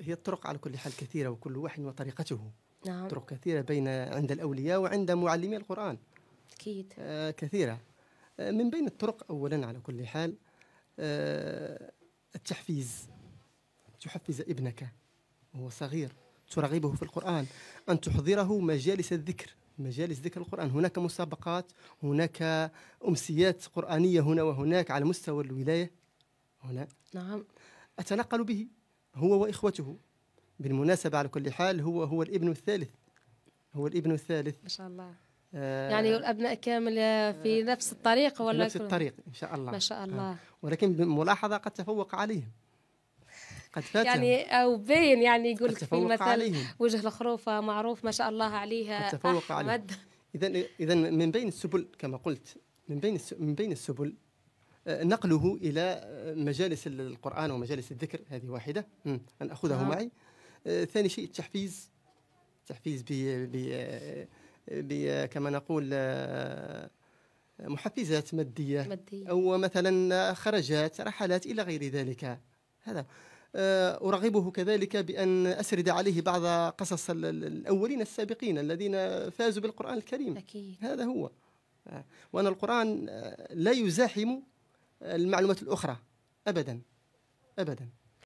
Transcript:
هي الطرق على كل حال كثيرة وكل واحد وطريقته نعم طرق كثيرة بين عند الأولياء وعند معلمي القرآن أكيد آه كثيرة آه من بين الطرق أولا على كل حال آه التحفيز تحفز ابنك وهو صغير ترغبه في القرآن أن تحضره مجالس الذكر مجالس ذكر القرآن هناك مسابقات هناك أمسيات قرآنية هنا وهناك على مستوى الولاية هنا نعم أتنقل به هو واخوته بالمناسبه على كل حال هو هو الابن الثالث هو الابن الثالث ما شاء الله آه، يعني الابناء كامل في آه، نفس الطريق ولا نفس الطريق ان شاء الله ما شاء آه. الله آه. ولكن بملاحظه قد تفوق عليهم قد فاتهم يعني او باين يعني يقول لك في مثلا وجه الخروفه معروف ما شاء الله عليها قد تفوق عليهم اذا اذا من بين السبل كما قلت من بين من بين السبل نقله الى مجالس القران ومجالس الذكر هذه واحده ان اخذه نعم. آه. معي ثاني شيء التحفيز التحفيز ب ب كما نقول آه، محفزات مادية, مادية أو مثلا خرجات رحلات إلى غير ذلك هذا آه، أرغبه كذلك بأن أسرد عليه بعض قصص الأولين السابقين الذين فازوا بالقرآن الكريم أكيد. هذا هو آه، وأن القرآن لا يزاحم المعلومات الأخرى أبدا أبدا